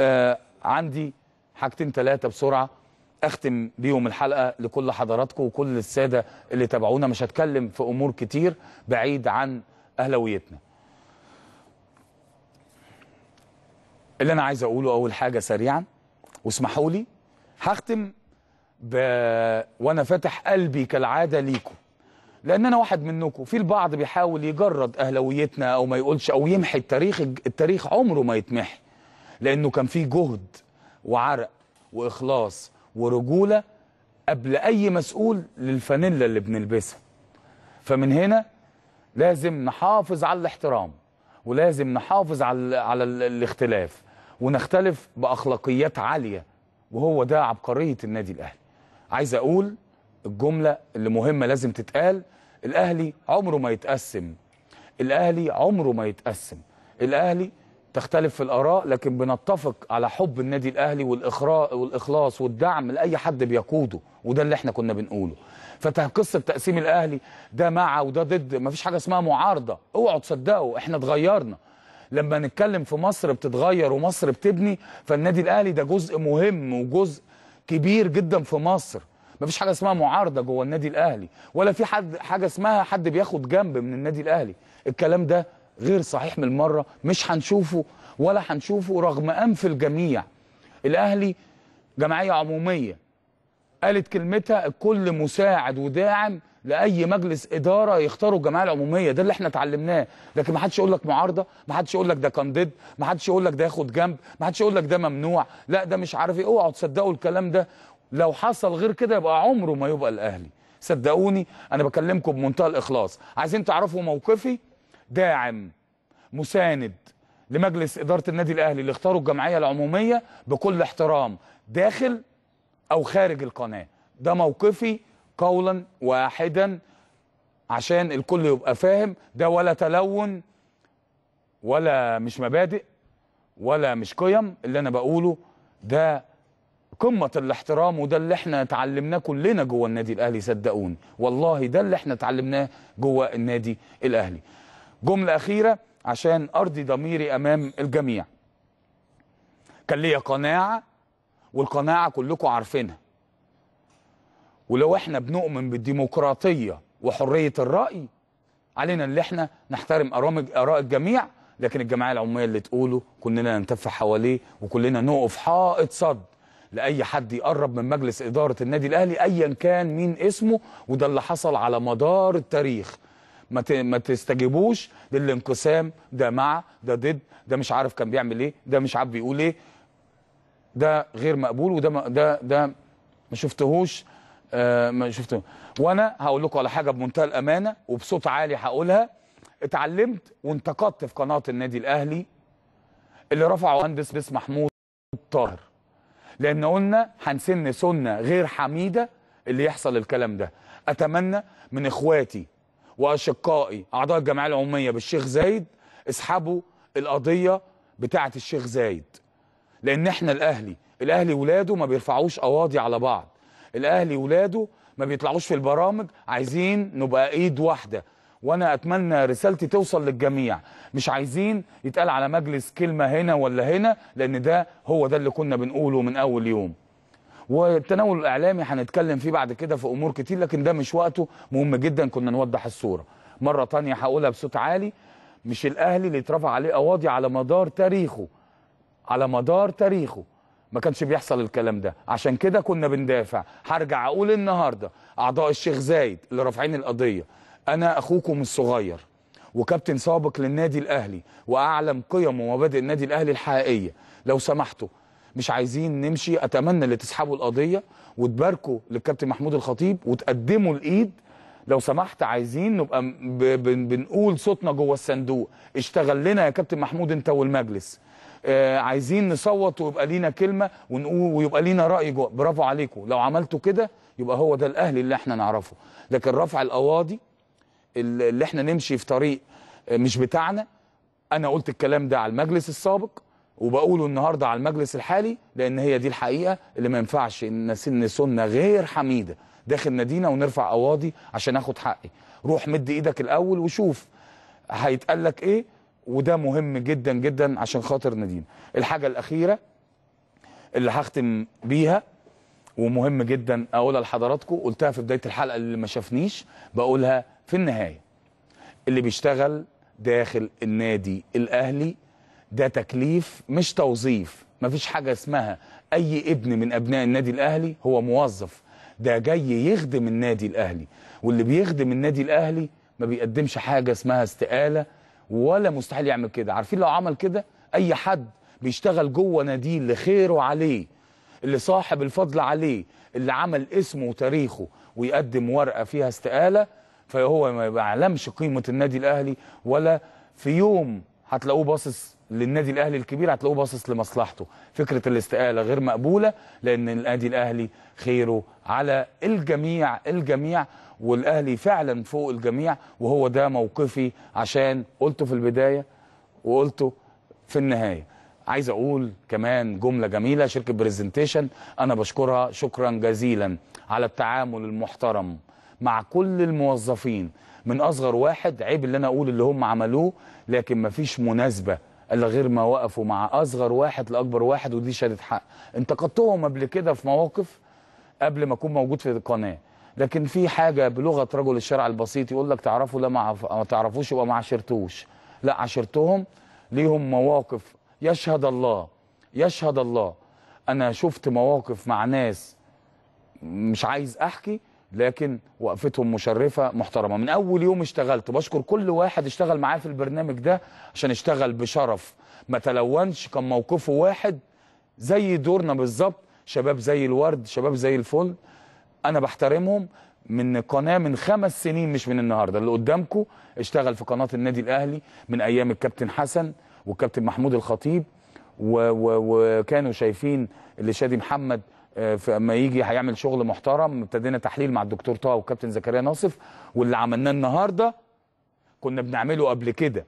آه عندي حاجتين ثلاثه بسرعه اختم بيهم الحلقه لكل حضراتكم وكل الساده اللي تابعونا مش هتكلم في امور كتير بعيد عن أهلويتنا اللي انا عايز اقوله اول حاجه سريعا واسمحوا لي هختم ب... وانا فاتح قلبي كالعاده ليكم لان انا واحد منكم في البعض بيحاول يجرد أهلويتنا او ما يقولش او يمحي التاريخ التاريخ عمره ما يتمحي لانه كان في جهد وعرق واخلاص ورجوله قبل اي مسؤول للفانيلا اللي بنلبسها فمن هنا لازم نحافظ على الاحترام ولازم نحافظ على على الاختلاف ونختلف باخلاقيات عاليه وهو ده عبقريه النادي الاهلي عايز اقول الجمله اللي مهمه لازم تتقال الاهلي عمره ما يتقسم الاهلي عمره ما يتقسم الاهلي تختلف في الآراء لكن بنتفق على حب النادي الأهلي والإخلاص والدعم لأي حد بيقوده وده اللي احنا كنا بنقوله فقصة تقسيم الأهلي ده مع وده ضد مفيش حاجة اسمها معارضة اوعوا تصدقوا احنا اتغيرنا لما نتكلم في مصر بتتغير ومصر بتبني فالنادي الأهلي ده جزء مهم وجزء كبير جدا في مصر مفيش حاجه اسمها معارضه جوه النادي الاهلي ولا في حد حاجه اسمها حد بياخد جنب من النادي الاهلي الكلام ده غير صحيح من المرة مش هنشوفه ولا هنشوفه رغم أنف الجميع الأهلي جمعية عمومية قالت كلمتها الكل مساعد وداعم لاي مجلس اداره يختاروا الجمعيه العموميه ده اللي احنا اتعلمناه لكن ما حدش يقول لك معارضه ما حدش يقول لك ده كان ضد ما حدش يقول لك ده ياخد جنب ما حدش يقول لك ده ممنوع لا ده مش عارف ايه اوعوا تصدقوا الكلام ده لو حصل غير كده يبقى عمره ما يبقى الاهلي صدقوني انا بكلمكم بمنتهى الاخلاص عايزين تعرفوا موقفي داعم مساند لمجلس إدارة النادي الأهلي اللي اختاروا الجمعية العمومية بكل احترام داخل أو خارج القناة ده موقفي قولا واحدا عشان الكل يبقى فاهم ده ولا تلون ولا مش مبادئ ولا مش قيم اللي أنا بقوله ده قمة الاحترام وده اللي احنا اتعلمناه كلنا جوه النادي الأهلي صدقوني والله ده اللي احنا اتعلمناه جوه النادي الأهلي جملة أخيرة عشان أرضي ضميري أمام الجميع كان ليا قناعة والقناعة كلكم عارفينها ولو احنا بنؤمن بالديمقراطية وحرية الرأي علينا اللي احنا نحترم آراء الجميع لكن الجمعية العمومية اللي تقوله كلنا ننتف حواليه وكلنا نقف حائط صد لأي حد يقرب من مجلس إدارة النادي الأهلي أيا كان مين اسمه وده اللي حصل على مدار التاريخ ما ما تستجيبوش للانقسام ده مع ده ضد ده مش عارف كان بيعمل ايه ده مش عارف بيقول ايه ده غير مقبول وده ما ده ده ما شفتهوش آه ما شفتهوش وانا هقول لكم على حاجه بمنتهى الامانه وبصوت عالي هقولها اتعلمت وانتقدت في قناه النادي الاهلي اللي رفعه مهندس باسم محمود طاهر لان قلنا هنسن سنه غير حميده اللي يحصل الكلام ده اتمنى من اخواتي واشقائي اعضاء الجمعيه العموميه بالشيخ زايد اسحبوا القضيه بتاعه الشيخ زايد لان احنا الاهلي الاهلي ولاده ما بيرفعوش قواضي على بعض الاهلي ولاده ما بيطلعوش في البرامج عايزين نبقى ايد واحده وانا اتمنى رسالتي توصل للجميع مش عايزين يتقال على مجلس كلمه هنا ولا هنا لان ده هو ده اللي كنا بنقوله من اول يوم والتناول الاعلامي هنتكلم فيه بعد كده في امور كتير لكن ده مش وقته مهم جدا كنا نوضح الصوره مره تانية هقولها بصوت عالي مش الاهلي اللي اترفع عليه قواضي على مدار تاريخه على مدار تاريخه ما كانش بيحصل الكلام ده عشان كده كنا بندافع هرجع اقول النهارده اعضاء الشيخ زايد اللي رافعين القضيه انا اخوكم الصغير وكابتن سابق للنادي الاهلي واعلم قيم ومبادئ النادي الاهلي الحقيقيه لو سمحتوا مش عايزين نمشي اتمنى اللي تسحبوا القضيه وتباركوا للكابتن محمود الخطيب وتقدموا الايد لو سمحت عايزين نبقى بنقول صوتنا جوه الصندوق اشتغل لنا يا كابتن محمود انت والمجلس آه عايزين نصوت ويبقى لينا كلمه ونقول ويبقى لينا راي جوه برافو عليكم لو عملتوا كده يبقى هو ده الاهلي اللي احنا نعرفه لكن رفع القواضي اللي احنا نمشي في طريق آه، مش بتاعنا انا قلت الكلام ده على المجلس السابق وبقوله النهارده على المجلس الحالي لان هي دي الحقيقه اللي ما ينفعش ان سن سنه غير حميده داخل نادينا ونرفع قواضي عشان اخد حقي روح مد ايدك الاول وشوف هيتقال لك ايه وده مهم جدا جدا عشان خاطر نادينا الحاجه الاخيره اللي هختم بيها ومهم جدا اقولها لحضراتكم قلتها في بدايه الحلقه اللي ما شافنيش بقولها في النهايه اللي بيشتغل داخل النادي الاهلي ده تكليف مش توظيف مفيش حاجة اسمها أي ابن من أبناء النادي الأهلي هو موظف ده جاي يخدم النادي الأهلي واللي بيخدم النادي الأهلي ما بيقدمش حاجة اسمها استقالة ولا مستحيل يعمل كده عارفين لو عمل كده أي حد بيشتغل جوه ناديه اللي خيره عليه اللي صاحب الفضل عليه اللي عمل اسمه وتاريخه ويقدم ورقة فيها استقالة فهو ما يعلمش قيمة النادي الأهلي ولا في يوم هتلاقوه باصص للنادي الاهلي الكبير هتلاقوه باصص لمصلحته فكره الاستقاله غير مقبوله لان النادي الاهلي خيره على الجميع الجميع والاهلي فعلا فوق الجميع وهو ده موقفي عشان قلته في البدايه وقلته في النهايه عايز اقول كمان جمله جميله شركه برزنتيشن انا بشكرها شكرا جزيلا على التعامل المحترم مع كل الموظفين من اصغر واحد عيب اللي انا اقول اللي هم عملوه لكن ما فيش مناسبه الا غير ما وقفوا مع اصغر واحد لاكبر واحد ودي شهاده حق انتقدتهم قبل كده في مواقف قبل ما اكون موجود في القناه لكن في حاجه بلغه رجل الشارع البسيط يقول لك تعرفوا لا ما تعرفوش يبقى ما عاشرتوش لا عاشرتهم ليهم مواقف يشهد الله يشهد الله انا شفت مواقف مع ناس مش عايز احكي لكن وقفتهم مشرفه محترمه من اول يوم اشتغلت بشكر كل واحد اشتغل معايا في البرنامج ده عشان اشتغل بشرف ما تلونش كان موقفه واحد زي دورنا بالظبط شباب زي الورد شباب زي الفل انا بحترمهم من قناه من خمس سنين مش من النهارده اللي قدامكم اشتغل في قناه النادي الاهلي من ايام الكابتن حسن والكابتن محمود الخطيب وكانوا شايفين اللي شادي محمد فاما يجي هيعمل شغل محترم ابتدينا تحليل مع الدكتور طه والكابتن زكريا ناصف واللي عملناه النهارده كنا بنعمله قبل كده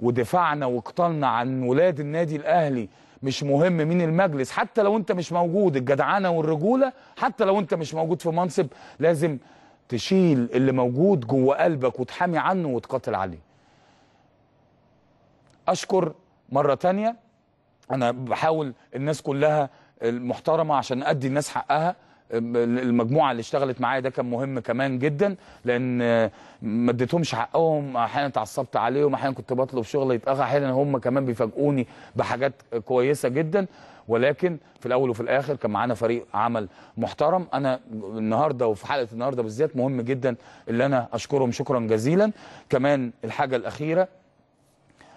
ودفاعنا وقتلنا عن ولاد النادي الاهلي مش مهم مين المجلس حتى لو انت مش موجود الجدعنه والرجوله حتى لو انت مش موجود في منصب لازم تشيل اللي موجود جوه قلبك وتحامي عنه وتقاتل عليه اشكر مره تانية انا بحاول الناس كلها المحترمه عشان ادي الناس حقها المجموعه اللي اشتغلت معايا ده كان مهم كمان جدا لان ما اديتهمش حقهم احيانا اتعصبت عليهم احيانا كنت بطلب شغل يتاخر احيانا هم كمان بيفاجئوني بحاجات كويسه جدا ولكن في الاول وفي الاخر كان معانا فريق عمل محترم انا النهارده وفي حلقه النهارده بالذات مهم جدا اللي انا اشكرهم شكرا جزيلا كمان الحاجه الاخيره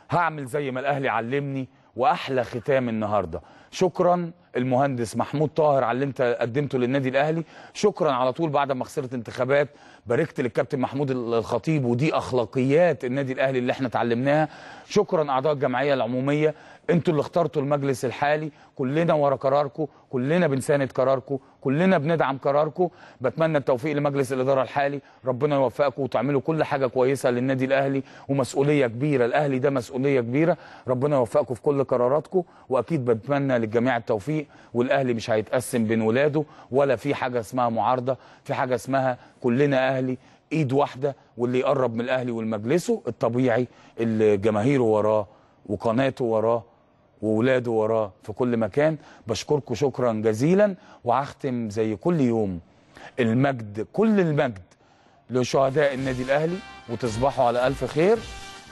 هعمل زي ما الاهلي علمني واحلى ختام النهارده شكرا المهندس محمود طاهر على اللي انت قدمته للنادي الاهلي شكرا على طول بعد ما خسرت انتخابات باركت للكابتن محمود الخطيب ودي اخلاقيات النادي الاهلي اللي احنا اتعلمناها شكرا اعضاء الجمعيه العموميه انتوا اللي اخترتوا المجلس الحالي كلنا ورا قراركم كلنا بنساند قراركم كلنا بندعم قراركم بتمنى التوفيق لمجلس الاداره الحالي ربنا يوفقكم وتعملوا كل حاجه كويسه للنادي الاهلي ومسؤوليه كبيره الاهلي ده مسؤوليه كبيره ربنا يوفقكم في كل قراراتكم واكيد بتمنى للجميع التوفيق والاهلي مش هيتقسم بين ولاده ولا في حاجه اسمها معارضه في حاجه اسمها كلنا اهلي ايد واحده واللي يقرب من الاهلي والمجلسه الطبيعي اللي جماهيره وراه وقناته وراه وولاده وراه في كل مكان بشكركم شكرا جزيلا وهختم زي كل يوم المجد كل المجد لشهداء النادي الاهلي وتصبحوا على الف خير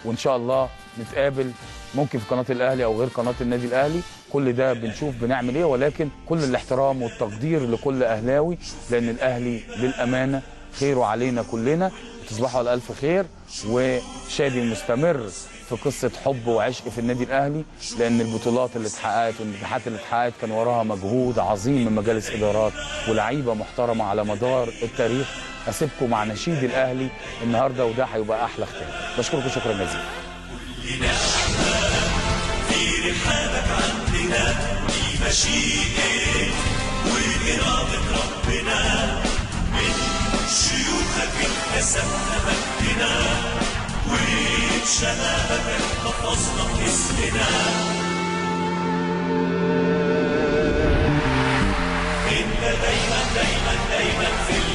وان شاء الله نتقابل ممكن في قناه الاهلي او غير قناه النادي الاهلي كل ده بنشوف بنعمل ايه ولكن كل الاحترام والتقدير لكل اهلاوي لان الاهلي للامانه خيره علينا كلنا تصبحوا على الف خير وشادي مستمر في قصه حب وعشق في النادي الاهلي لان البطولات اللي اتحققت والنجاحات اللي اتحققت كان وراها مجهود عظيم من مجالس ادارات ولعيبه محترمه على مدار التاريخ اسيبكم مع نشيد الاهلي النهارده وده هيبقى احلى ختام بشكركم شكرا جزيلا في رحابك عندنا دي ربنا من شيوخك مجدنا تهويد شبابك حفظنا اسمنا إن دايما دايما دايما في